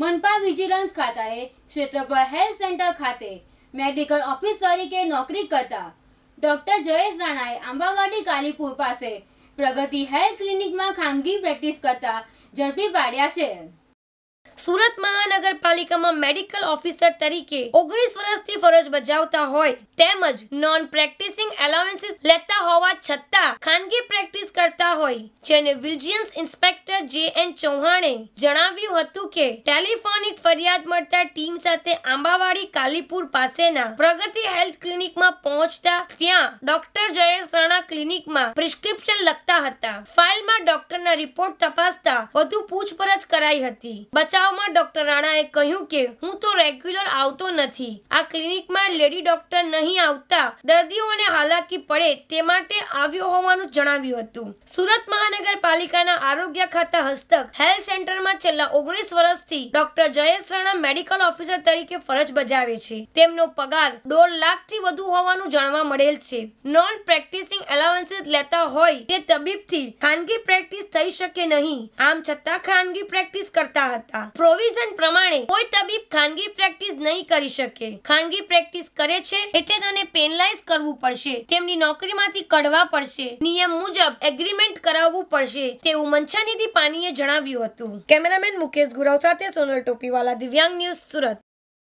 મનપા vigilance ખાતાએ ક્ષેત્રફળ health centre ખાતે મેડિકલ ઓફિસ તરીકે નોકરી કરતા ડોક્ટર જયેશ રાણાએ આંબાવાડી કાલીપુર પાસે પ્રગતિ હેલ્થ ક્લિનિકમાં ખાનગી પ્રેક્ટિસ કરતા ઝડપી પાડ્યા છે સુરત મહાનગરપાલિકામાં મેડિકલ ઓફિસર તરીકે ઓગણીસ વર્ષથી ફરજ બજાવતા હોય તેમજ નોન પ્રેક્ટિસિંગ એલાવન્સિસ લેતા હોવા છતાં ખાનગી પ્રેક્ટિસ કરતા હોય જેને વિજિયન્સ ઇન્સ્પેક્ટર જે એન ચૌહાણે જણાવ્યું હતું કે ટેલિફોનિક ફરિયાદ મળતા ટીમ સાથે આંબાવાડી કાલીપુર પાસેના પ્રગતિ હેલ્થ ક્લિનિકમાં પહોંચતા ત્યાં ડોક્ટર જયેશ રાણા ક્લિનિકમાં પ્રિસ્ક્રિપ્શન લખતા હતા ફાઇલમાં ડોક્ટરના રિપોર્ટ તપાસતા વધુ પૂછપરછ કરાઈ હતી બચાવ ઉત્સાહમાં ડોક્ટર રાણાએ કહ્યું કે હું તો રેગ્યુલર આવતો નથી આ ક્લિનિકમાં લેડી ડોક્ટર નહીં આવતા દર્દીઓને હાલાકી પડે તે માટે આવ્યો હોવાનું જણાવ્યું હતું સુરત મહાનગરપાલિકાના આરોગ્ય ખાતા હસ્તક હેલ્થ સેન્ટરમાં છેલ્લા ઓગણીસ વર્ષથી doctor Jayesh Rana medical officer તરીકે ફરજ બજાવે છે તેમનો પગાર દોઢ લાખથી વધુ હોવાનું જાણવા મળેલ છે નોન પ્રેક્ટિસિંગ એલાવન્સીસ લેતા હોય તે તબીબથી ખાનગી પ્રેક્ટિસ થઈ શકે નહીં આમ છતાં ખાનગી પ્રેક્ટિસ કરતા હતા પ્રોવિઝન પ્રમાણે કોઈ તબીબ ખાનગી પ્રેક્ટિસ નહીં કરી શકે ખાનગી પ્રેક્ટિસ કરે છે એટલે તને પેનલાઇઝ કરવું પડશે તેમની નોકરીમાંથી કઢવા પડશે નિયમ મુજબ એગ્રીમેન્ટ કરાવવું પડશે તેવું મનછાનિધિ પાનીએ જણાવ્યું હતું કેમેરામેન મુકેશ ગુરવ સાથે સોનલ ટોપીવાલા દિવ્યાંગ ન્યૂઝ સુરત